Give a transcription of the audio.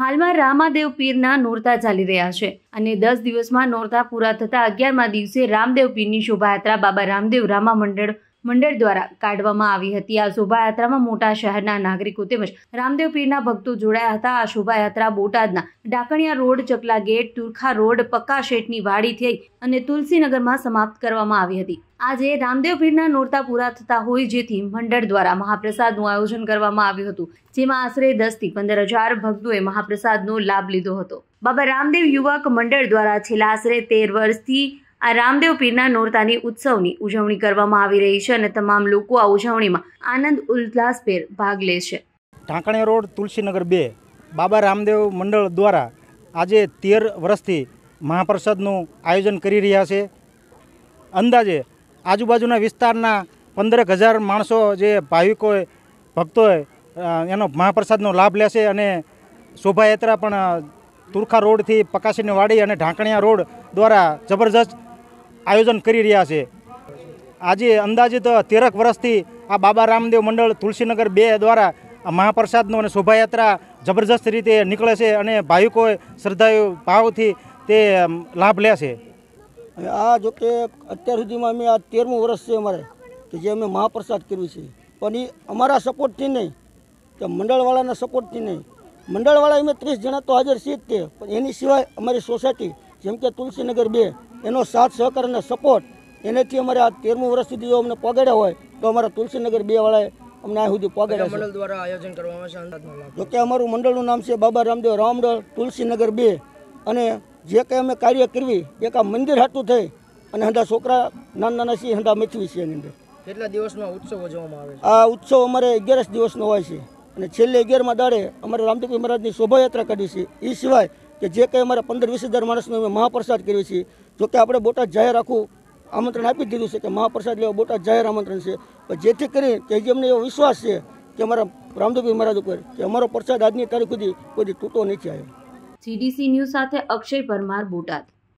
હાલમાં રામાદેવ પીરના નોરતા ચાલી રહ્યા છે અને દસ દિવસમાં નોરતા પૂરા થતા અગિયારમા દિવસે રામદેવ પીરની શોભાયાત્રા બાબા રામદેવ રામા મંડળ મંડળ દ્વારા કાઢવામાં આવી હતી આ શોભાયાત્રામાં મોટા શહેરના નાગરિકો તેમજ રામદેવ પીરના ભક્તો જોડાયા હતા આ શોભાયાત્રા બોટાદના Dakaniya road Chakla gate Turkha road પક્કા શેઠની વાડી થઈ અને તુલસીનગરમાં સમાપ્ત કરવામાં આવી હતી આજે રામદેવ પીરના નોરતા પૂરા થતા હોય જેથી મંડળ દ્વારા મહાપ્રસાદનું આયોજન કરવામાં આવ્યું હતું જેમાં આશરે દસથી પંદર હજાર ભક્તોએ મહાપ્રસાદનો લાભ લીધો હતો બાબા રામદેવ યુવક મંડળ દ્વારા છેલ્લા આશરે તેર વર્ષથી આ રામદેવ પીરના નોરતાની ઉત્સવની ઉજવણી કરવામાં આવી રહી છે અને તમામ લોકો આ ઉજવણીમાં આનંદ ઉલ્લાસભેર ભાગ લે છે ઢાંકણિયા રોડ તુલસીનગર બે બાબા રામદેવ મંડળ દ્વારા આજે તેર વર્ષથી મહાપ્રસાદનું આયોજન કરી રહ્યા છે અંદાજે આજુબાજુના વિસ્તારના પંદરેક હજાર માણસો જે ભાવિકોએ ભક્તોએ એનો મહાપ્રસાદનો લાભ લેશે અને શોભાયાત્રા પણ તુરખા રોડથી પકાસીની વાડી અને ઢાંકણિયા રોડ દ્વારા જબરજસ્ત આયોજન કરી રહ્યા છે આજે અંદાજિત તેરક વર્ષથી આ બાબા રામદેવ મંડળ તુલસીનગર બે દ્વારા મહાપ્રસાદનો અને શોભાયાત્રા જબરજસ્ત રીતે નીકળે છે અને ભાવિકોએ શ્રદ્ધાયુ ભાવથી તે લાભ લે છે આ જો કે અત્યાર સુધીમાં અમે આ તેરમું વર્ષ છે અમારે કે જે અમે મહાપ્રસાદ કર્યું છે પણ એ અમારા સપોર્ટથી નહીં કે મંડળવાળાના સપોર્ટથી નહીં મંડળવાળા અમે ત્રીસ જણા તો હાજર છીએ જ તે પણ એની સિવાય અમારી સોસાયટી જેમ કે તુલસીનગર બે એનો સાથ સહકાર અને સપોર્ટ એનાથી અમારે આ તેરમું વર્ષ સુધી જો અમને પગડ્યા હોય તો અમારા તુલસીનગર બે વાળાએ અમને આ સુધી પગડ્યા મંડળ દ્વારા આયોજન કરવામાં આવે જોકે અમારું મંડળનું નામ છે બાબા રામદેવ રામડળ તુલસીનગર બે અને જે કંઈ અમે કાર્ય કરવી એક આ મંદિર હાટું થઈ અને હંધા છોકરા નાના નાના છીએ હંધા મેથવી છે એની અંદર કેટલા દિવસનો ઉત્સવ ઉજવવામાં આવે આ ઉત્સવ અમારે અગિયારસ દિવસનો હોય છે અને છેલ્લે અગિયારમાં દાડે અમારે રામદેવજી મહારાજની શોભાયાત્રા કાઢી છે એ સિવાય કે જે કંઈ અમારા પંદર વીસ હજાર માણસનો અમે મહાપ્રસાદ કરીએ છીએ જોકે આપણે બોટાદ જાહેર આખું આમંત્રણ આપી દીધું છે કે મહાપ્રસાદ લેવા બોટાદ જાહેર આમંત્રણ છે પણ જેથી કરીને કે જે અમને એવો વિશ્વાસ છે કે અમારા રામદેવભાઈ મહારાજ ઉપર કે અમારો પ્રસાદ આજની તારીખ સુધી કોઈ તૂટો નથી આવ્યો સીડીસી ન્યૂઝ સાથે અક્ષય પરમાર બોટાદ